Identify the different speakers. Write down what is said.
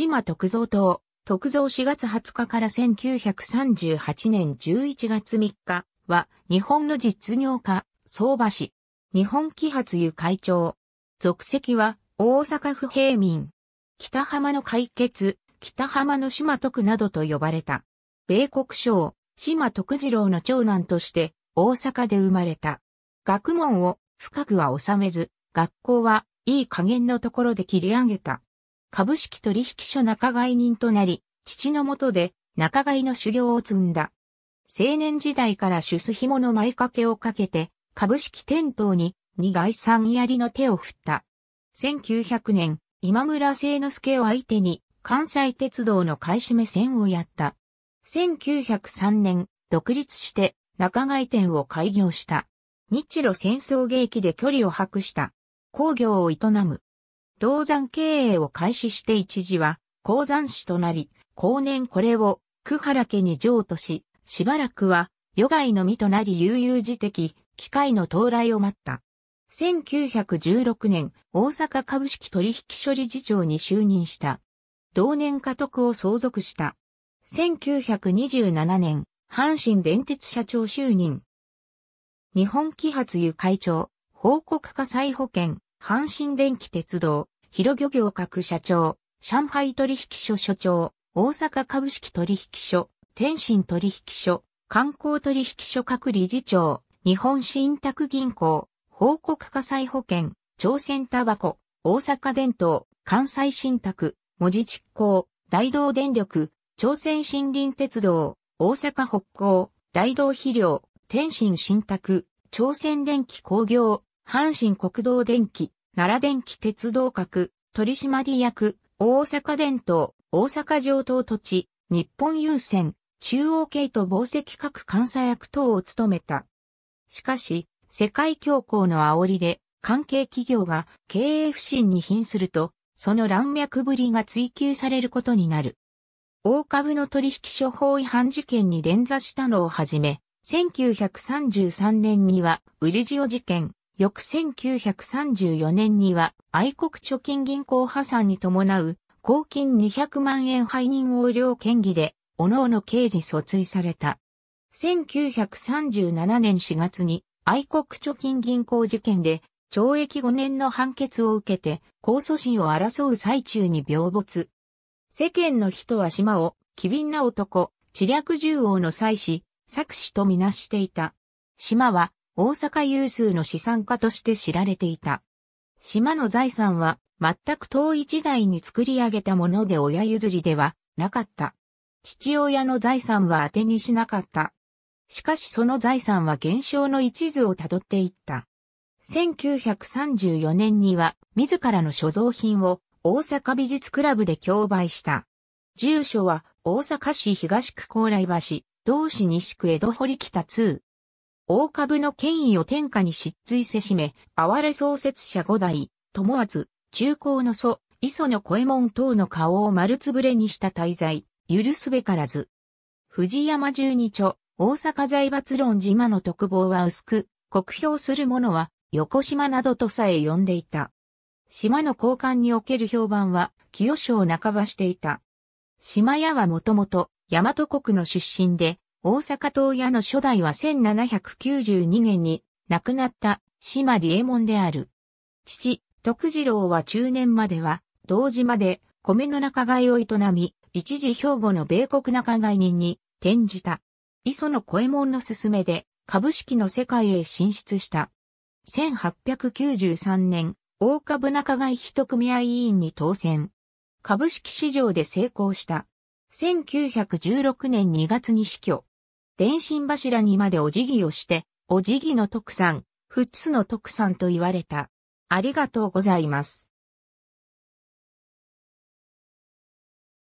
Speaker 1: 島徳造党、徳造4月20日から1938年11月3日は、日本の実業家、相場師、日本揮発油会長。属籍は、大阪府平民。北浜の解決、北浜の島徳などと呼ばれた。米国省、島徳次郎の長男として、大阪で生まれた。学問を深くは収めず、学校はいい加減のところで切り上げた。株式取引所仲買人となり、父のもとで仲買の修行を積んだ。青年時代から出す紐の前掛けをかけて、株式店頭に二外三槍の手を振った。1900年、今村聖之助を相手に関西鉄道の買い占め戦をやった。1903年、独立して仲買店を開業した。日露戦争劇で距離を博した。工業を営む。銅山経営を開始して一時は、鉱山市となり、後年これを、久原家に譲渡し、しばらくは、余外の身となり悠々自適、機械の到来を待った。1916年、大阪株式取引処理事長に就任した。同年家督を相続した。1927年、阪神電鉄社長就任。日本揮発油会長、報告家再保険、阪神電気鉄道、広漁業各社長、上海取引所所長、大阪株式取引所、天津取引所、観光取引所各理事長、日本信託銀行、報告火災保険、朝鮮タバコ、大阪電灯、関西信託、文字執行、大道電力、朝鮮森林鉄道、大阪北港、大道肥料、天津信託、朝鮮電気工業、阪神国道電気、奈良電気鉄道閣、取締役、大阪電灯、大阪城東土地、日本郵船、中央系と防石各監査役等を務めた。しかし、世界恐慌の煽りで、関係企業が経営不振に瀕すると、その乱脈ぶりが追求されることになる。大株の取引処方違反事件に連座したのをはじめ、1933年には、ウルジオ事件、翌1934年には愛国貯金銀行破産に伴う公金200万円背任横領嫌疑で、各々刑事訴追された。1937年4月に愛国貯金銀行事件で懲役5年の判決を受けて控訴審を争う最中に病没。世間の人は島を、機敏な男、知略獣王の妻子、作詞とみなしていた。島は大阪有数の資産家として知られていた。島の財産は全く遠い時代に作り上げたもので親譲りではなかった。父親の財産は当てにしなかった。しかしその財産は減少の一途をたどっていった。1934年には自らの所蔵品を大阪美術クラブで競売した。住所は大阪市東区高麗橋、同市西区江戸堀北2。大株の権威を天下に失墜せしめ、哀れ創設者五代、友ず、中高の祖、磯の小右衛門等の顔を丸つぶれにした滞在、許すべからず。藤山十二著、大阪財閥論島の特望は薄く、酷評する者は、横島などとさえ呼んでいた。島の交換における評判は、清を半ばしていた。島屋はもともと、大和国の出身で、大阪東屋の初代は1792年に亡くなった島理右衛門である。父、徳次郎は中年までは、同時まで米の仲買を営み、一時兵庫の米国仲買人に転じた。磯野小右衛門の勧めで株式の世界へ進出した。1893年、大株仲買一組合委員に当選。株式市場で成功した。1916年2月に死去。電信柱にまでお辞儀をして、お辞儀の徳さん、フッの徳さんと言われた。ありがとうございます。